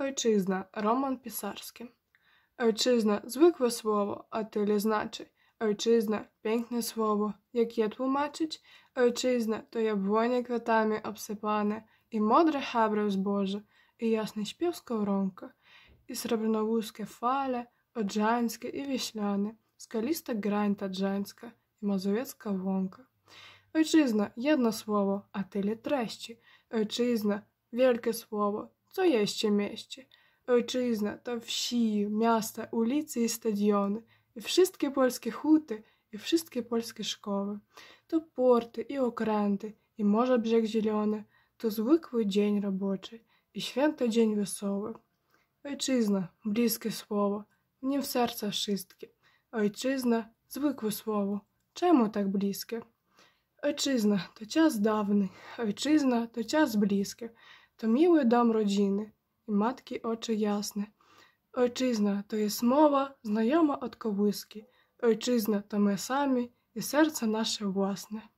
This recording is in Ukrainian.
Ойчизна Роман Пісарський. Ойчизна звикле слово, а тилі значить. Ойчизна пінкне слово, як є тлумачить, Ойчизна, то яблоня квітами обсипане, і модре хабре збоже, і ясний шпів скоронка, і сребронолузьке фаля, оджанське і вішляне, скаліста грань таджанська, і мазовецька вонка. Ойчизна єдно слово, а тилі трещі, Ойчизна вельке слово, co jeszcze mieście. Ojczyzna to wsi, miasta, ulice i stadiony, i wszystkie polskie huty, i wszystkie polskie szkoły. To porty i okręty, i morze brzeg zielony, to zwykły dzień roboczy i święto dzień wesoły. Ojczyzna, bliskie słowo, w nim serca wszystkie. Ojczyzna, zwykłe słowo, czemu tak bliskie? Ojczyzna to czas dawny, ojczyzna to czas bliskie. to miły dom rodziny i matki oczy jasne. Ojczyzna to jest mowa znajoma od kołyski, ojczyzna to my sami i serce nasze własne.